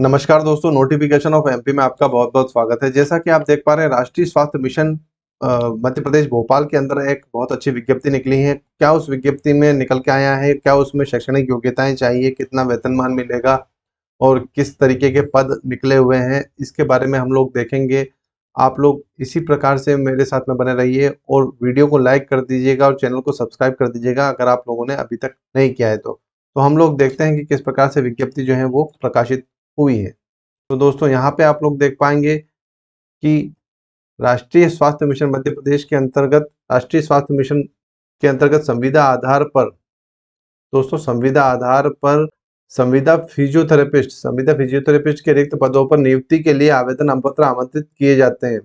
नमस्कार दोस्तों notification of MP में आपका बहुत बहुत स्वागत है जैसा कि आप देख पा रहे हैं राष्ट्रीय स्वास्थ्य मिशन मध्य प्रदेश भोपाल के अंदर एक बहुत अच्छी विज्ञप्ति निकली है क्या उस विज्ञप्ति में निकल के आया है क्या उसमें शैक्षणिक योग्यताएं चाहिए कितना वेतनमान मिलेगा और किस तरीके के पद निकले हुए हैं इसके बारे में हम लोग देखेंगे आप लोग इसी प्रकार से मेरे साथ में बने रहिए और वीडियो को लाइक कर दीजिएगा और चैनल को सब्सक्राइब कर दीजिएगा अगर आप लोगों ने अभी तक नहीं किया है तो तो हम लोग देखते हैं कि किस प्रकार से विज्ञप्ति जो है वो प्रकाशित हुई है तो दोस्तों यहाँ पे आप लोग देख पाएंगे कि राष्ट्रीय स्वास्थ्य मिशन मध्य प्रदेश के अंतर्गत राष्ट्रीय स्वास्थ्य मिशन के अंतर्गत संविदा आधार पर दोस्तों संविदा आधार पर संविदा फिजियोथेरेपिस्ट संविदा फिजियोथेरेपिस्ट के रिक्त पदों पर नियुक्ति के लिए आवेदन पत्र आमंत्रित किए जाते हैं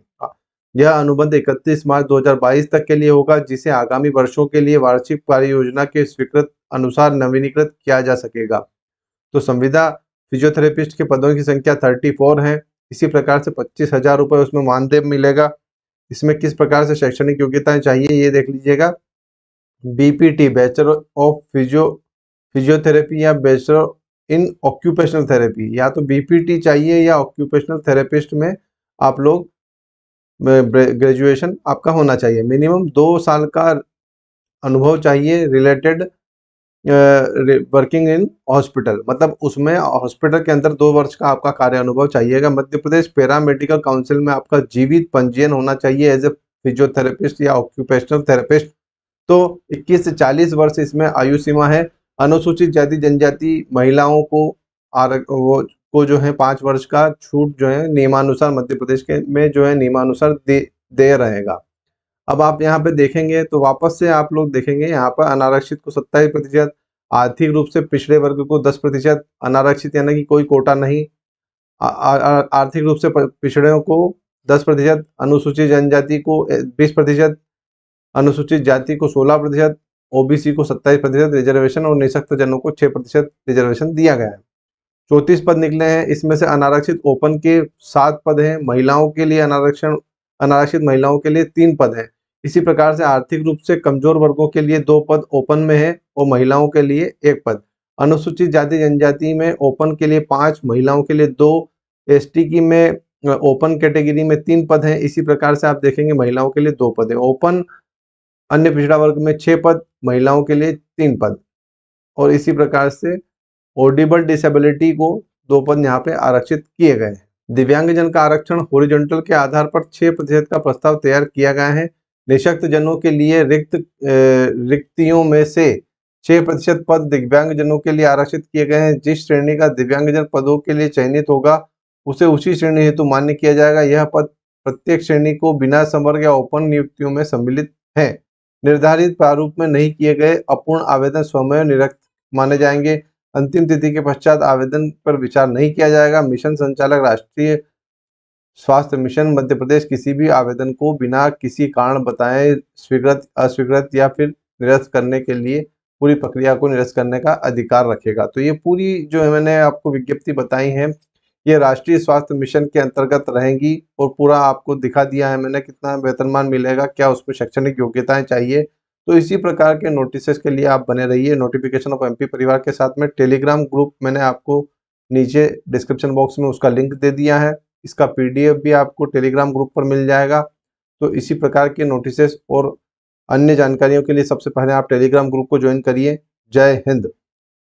यह अनुबंध 31 मार्च 2022 तक के लिए होगा जिसे आगामी वर्षों के लिए वार्षिक कार्य योजना के स्वीकृत अनुसार नवीनीकृत किया जा सकेगा तो संविदा फिजियोथेरेपिस्ट के पदों की संख्या थर्टी फोर है इसी प्रकार से पच्चीस हजार रुपये उसमें मानदेय मिलेगा इसमें किस प्रकार से शैक्षणिक योग्यताएं चाहिए ये देख लीजिएगा BPT bachelor of physio physiotherapy या बैचलर इन ऑक्यूपेशनल थेरेपी या तो बीपीटी चाहिए या ऑक्यूपेशनल थेरेपिस्ट में आप लोग ग्रेजुएशन आपका होना चाहिए मिनिमम दो साल का अनुभव चाहिए रिलेटेड वर्किंग इन हॉस्पिटल मतलब उसमें हॉस्पिटल के अंदर दो वर्ष का आपका कार्य अनुभव चाहिएगा मध्य प्रदेश पैरा मेडिकल काउंसिल में आपका जीवित पंजीयन होना चाहिए एज ए फिजियोथेरेपिस्ट या ऑक्यूपेशनल थेरेपिस्ट तो 21 से 40 वर्ष इसमें आयु सीमा है अनुसूचित जाति जनजाति महिलाओं को आर वो को जो है पाँच वर्ष का छूट जो है नियमानुसार मध्य प्रदेश के में जो है नियमानुसार दे दे रहेगा अब आप यहाँ पे देखेंगे तो वापस से आप लोग देखेंगे यहाँ पर अनारक्षित को सत्ताईस प्रतिशत आर्थिक रूप से पिछड़े वर्ग को दस प्रतिशत अनारक्षित यानी कि कोई कोटा नहीं आर्थिक रूप से पिछड़ों को दस प्रतिशत अनुसूचित जनजाति को बीस प्रतिशत अनुसूचित जाति को सोलह प्रतिशत ओबीसी को सत्ताईस प्रतिशत रिजर्वेशन और निशक्त जनों को छह प्रतिशत रिजर्वेशन दिया गया है चौंतीस पद निकले हैं इसमें से अनारक्षित ओपन के सात पद हैं महिलाओं के लिए अनारक्षण अनारक्षित महिलाओं के लिए तीन पद हैं इसी प्रकार से आर्थिक रूप से कमजोर वर्गों के लिए दो पद ओपन में है और महिलाओं के लिए एक पद अनुसूचित जाति जनजाति में ओपन के लिए पांच महिलाओं के लिए दो एस की में ओपन कैटेगरी में तीन पद हैं इसी प्रकार से आप देखेंगे महिलाओं के लिए दो पद है ओपन अन्य पिछड़ा वर्ग में छह पद महिलाओं के लिए तीन पद और इसी प्रकार से ऑडिबल डिसेबिलिटी को दो पद यहाँ पे आरक्षित किए गए हैं दिव्यांगजन का आरक्षण होरिजेंटल के आधार पर छह प्रतिशत का प्रस्ताव तैयार किया गया है निशक्त जनों के लिए रिक्त रिक्तियों में से छह प्रतिशत पद दिव्यांग जनों के लिए आरक्षित किए गए हैं जिस श्रेणी का दिव्यांगजन पदों के लिए चयनित होगा उसे उसी श्रेणी हेतु मान्य किया जाएगा यह पद प्रत्येक श्रेणी को बिना संवर्ग या ओपन नियुक्तियों में सम्मिलित है निर्धारित प्रारूप में नहीं किए गए अपूर्ण आवेदन स्वमय निरक्त माने जाएंगे अंतिम तिथि के पश्चात आवेदन पर विचार नहीं किया जाएगा मिशन संचालक राष्ट्रीय स्वास्थ्य मिशन मध्य प्रदेश किसी भी आवेदन को बिना किसी कारण बताए स्वीकृत अस्वीकृत या फिर निरस्त करने के लिए पूरी प्रक्रिया को निरस्त करने का अधिकार रखेगा तो ये पूरी जो मैंने आपको विज्ञप्ति बताई है ये राष्ट्रीय स्वास्थ्य मिशन के अंतर्गत रहेंगी और पूरा आपको दिखा दिया है मैंने कितना वेतनमान मिलेगा क्या उसमें शैक्षणिक योग्यताएं चाहिए तो इसी प्रकार के नोटिसेस के लिए आप बने रहिए नोटिफिकेशन ऑफ एमपी परिवार के साथ में टेलीग्राम ग्रुप मैंने आपको नीचे डिस्क्रिप्शन बॉक्स में उसका लिंक दे दिया है इसका पीडीएफ भी आपको टेलीग्राम ग्रुप पर मिल जाएगा तो इसी प्रकार के नोटिसेस और अन्य जानकारियों के लिए सबसे पहले आप टेलीग्राम ग्रुप को ज्वाइन करिए जय हिंद